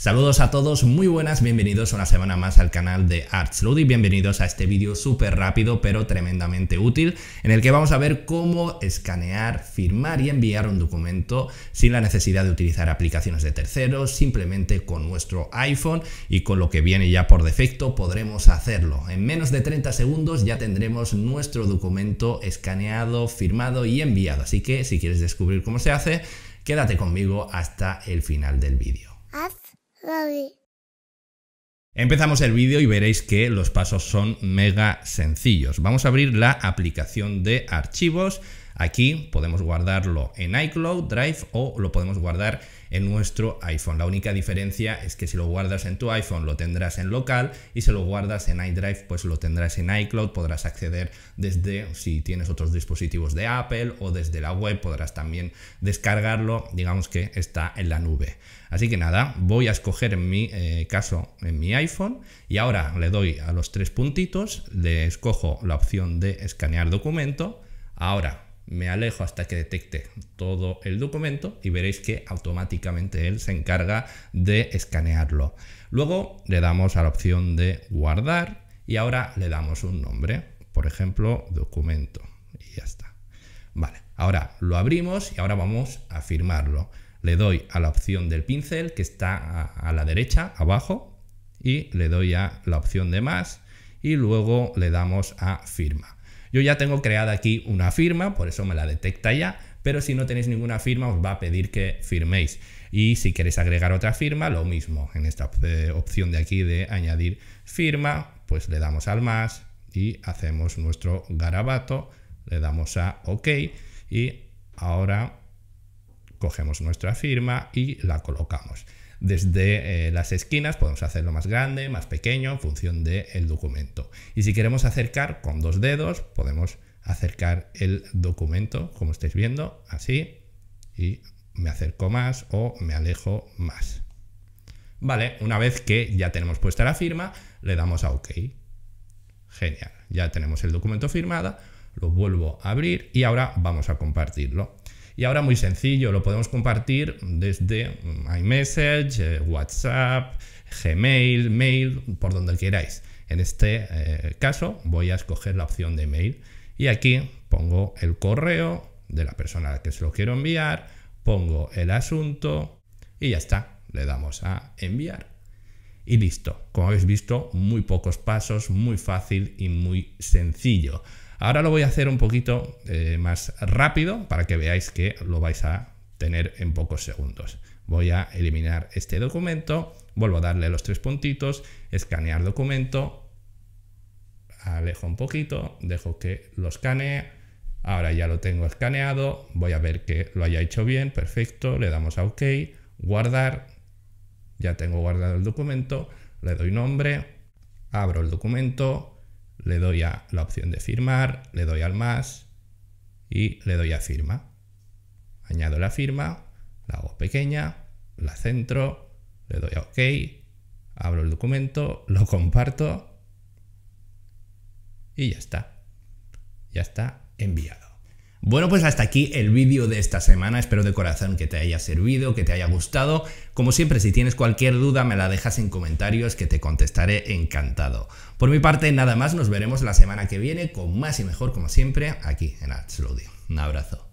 Saludos a todos, muy buenas, bienvenidos una semana más al canal de Artsload y bienvenidos a este vídeo súper rápido pero tremendamente útil en el que vamos a ver cómo escanear, firmar y enviar un documento sin la necesidad de utilizar aplicaciones de terceros, simplemente con nuestro iPhone y con lo que viene ya por defecto podremos hacerlo. En menos de 30 segundos ya tendremos nuestro documento escaneado, firmado y enviado, así que si quieres descubrir cómo se hace, quédate conmigo hasta el final del vídeo. Empezamos el vídeo y veréis que los pasos son mega sencillos. Vamos a abrir la aplicación de archivos Aquí podemos guardarlo en iCloud, Drive o lo podemos guardar en nuestro iPhone. La única diferencia es que si lo guardas en tu iPhone lo tendrás en local y si lo guardas en iDrive pues lo tendrás en iCloud, podrás acceder desde si tienes otros dispositivos de Apple o desde la web podrás también descargarlo, digamos que está en la nube. Así que nada, voy a escoger en mi eh, caso en mi iPhone y ahora le doy a los tres puntitos, le escojo la opción de escanear documento. Ahora me alejo hasta que detecte todo el documento y veréis que automáticamente él se encarga de escanearlo. Luego le damos a la opción de guardar y ahora le damos un nombre, por ejemplo, documento y ya está. Vale, ahora lo abrimos y ahora vamos a firmarlo. Le doy a la opción del pincel que está a, a la derecha, abajo, y le doy a la opción de más y luego le damos a firma. Yo ya tengo creada aquí una firma, por eso me la detecta ya, pero si no tenéis ninguna firma os va a pedir que firméis. Y si queréis agregar otra firma, lo mismo. En esta eh, opción de aquí de añadir firma, pues le damos al más y hacemos nuestro garabato, le damos a OK y ahora cogemos nuestra firma y la colocamos desde eh, las esquinas, podemos hacerlo más grande, más pequeño, en función del documento. Y si queremos acercar con dos dedos, podemos acercar el documento, como estáis viendo, así, y me acerco más o me alejo más. Vale, una vez que ya tenemos puesta la firma, le damos a OK. Genial, ya tenemos el documento firmado, lo vuelvo a abrir y ahora vamos a compartirlo. Y ahora muy sencillo, lo podemos compartir desde mm, iMessage, eh, WhatsApp, Gmail, mail, por donde queráis. En este eh, caso voy a escoger la opción de mail y aquí pongo el correo de la persona a la que se lo quiero enviar, pongo el asunto y ya está. Le damos a enviar y listo. Como habéis visto, muy pocos pasos, muy fácil y muy sencillo. Ahora lo voy a hacer un poquito eh, más rápido para que veáis que lo vais a tener en pocos segundos. Voy a eliminar este documento, vuelvo a darle los tres puntitos, escanear documento, alejo un poquito, dejo que lo escanee, ahora ya lo tengo escaneado, voy a ver que lo haya hecho bien, perfecto, le damos a OK, guardar, ya tengo guardado el documento, le doy nombre, abro el documento, le doy a la opción de firmar, le doy al más y le doy a firma. Añado la firma, la hago pequeña, la centro, le doy a OK, abro el documento, lo comparto y ya está. Ya está enviado. Bueno, pues hasta aquí el vídeo de esta semana. Espero de corazón que te haya servido, que te haya gustado. Como siempre, si tienes cualquier duda, me la dejas en comentarios que te contestaré encantado. Por mi parte, nada más. Nos veremos la semana que viene con más y mejor, como siempre, aquí en Arts Un abrazo.